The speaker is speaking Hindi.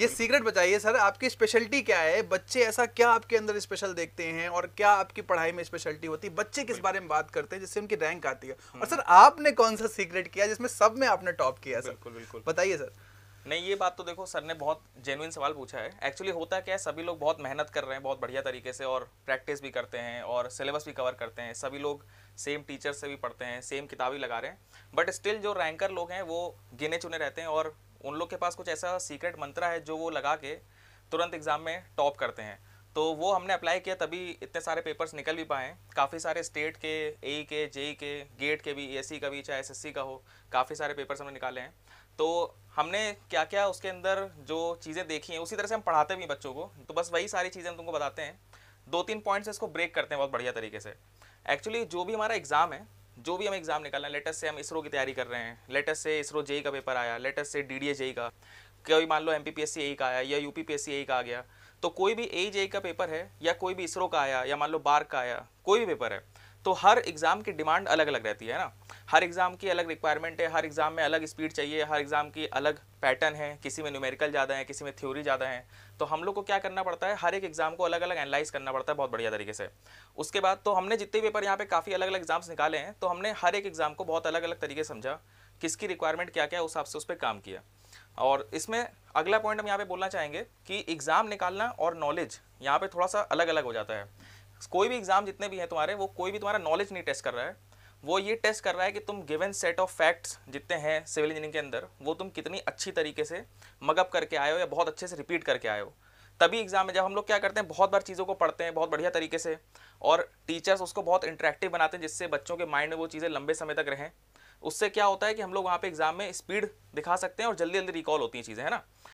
ये सीक्रेट बताइए सर आपकी स्पेशलिटी क्या है बच्चे ऐसा क्या आपके अंदर स्पेशल देखते हैं और क्या आपकी पढ़ाई में स्पेशलिटी होती है बच्चे किस बारे में बात करते हैं जिससे उनकी रैंक आती है और हम्म। सर आपने कौन सा सीक्रेट किया जिसमें सब में आपने टॉप किया सर बिल्कुल बिल्कुल बताइए सर नहीं ये बात तो देखो सर ने बहुत जेनुइन सवाल पूछा है एक्चुअली होता क्या है सभी लोग बहुत मेहनत कर रहे हैं बहुत बढ़िया तरीके से और प्रैक्टिस भी करते हैं और सिलेबस भी कवर करते हैं सभी लोग सेम टीचर से भी पढ़ते हैं सेम किताब लगा रहे हैं बट स्टिल जो रैंकर लोग हैं वो गिने चुने रहते हैं और उन लोग के पास कुछ ऐसा सीक्रेट मंत्रा है जो वो लगा के तुरंत एग्ज़ाम में टॉप करते हैं तो वो हमने अप्लाई किया तभी इतने सारे पेपर्स निकल भी पाए काफ़ी सारे स्टेट के ए के जे के गेट के भी ए का भी चाहे एस का हो काफ़ी सारे पेपर्स हमने निकाले हैं तो हमने क्या क्या उसके अंदर जो चीज़ें देखी हैं उसी तरह से हम पढ़ाते भी बच्चों को तो बस वही सारी चीज़ें हम तुमको बताते हैं दो तीन पॉइंट्स इसको ब्रेक करते हैं बहुत बढ़िया तरीके से एक्चुअली जो भी हमारा एग्ज़ाम है जो भी हम एग्ज़ाम निकालना है लेटेस्ट से हम इसरो की तैयारी कर रहे हैं लेटेस्ट से इसरो जेई e e का पेपर आया लेटेस्ट से डी डी जेई का कोई मान लो M P P S C A का आया या U P P S C A का आ गया तो कोई भी ए जेई e का पेपर है या कोई भी इसरो का आया या मान लो बार का आया कोई भी पेपर है तो हर एग्ज़ाम की डिमांड अलग अलग रहती है ना हर एग्ज़ाम की अलग रिक्वायरमेंट है हर एग्ज़ाम में अलग स्पीड चाहिए हर एग्ज़ाम की अलग पैटर्न है किसी में न्यूमेरिकल ज़्यादा है किसी में थ्योरी ज़्यादा है तो हम लोग को क्या करना पड़ता है हर एक एग्ज़ाम को अलग अलग एनालाइज करना पड़ता है बहुत बढ़िया तरीके से उसके बाद तो हमने जितने पेपर यहाँ पे काफ़ी अलग अलग एग्ज़ाम्स निकाले हैं तो हमने हर एक एग्ज़ाम को बहुत अलग अलग तरीके समझा किसकी रिक्वायरमेंट क्या क्या है उस हिसाब से उस पर काम किया और इसमें अगला पॉइंट हम यहाँ पे बोलना चाहेंगे कि एग्ज़ाम निकालना और नॉलेज यहाँ पे थोड़ा सा अलग अलग हो जाता है कोई भी एग्जाम जितने भी हैं तुम्हारे वो कोई भी तुम्हारा नॉलेज नहीं टेस्ट कर रहा है वो ये टेस्ट कर रहा है कि तुम गिवन सेट ऑफ फैक्ट्स जितने हैं सिविल इंजीनियरिंग के अंदर वो तुम कितनी अच्छी तरीके से मगअप करके आए हो या बहुत अच्छे से रिपीट करके आए हो तभी एग्जाम में जब हम लोग क्या करते हैं बहुत बार चीज़ों को पढ़ते हैं बहुत बढ़िया तरीके से और टीचर्स उसको बहुत इंटरेक्टिव बनाते हैं जिससे बच्चों के माइंड में वो चीज़ें लंबे समय तक रहें उससे क्या होता है कि हम लोग वहाँ पे एग्जाम में स्पीड दिखा सकते हैं और जल्दी जल्दी रिकॉल होती हैं चीज़ें है ना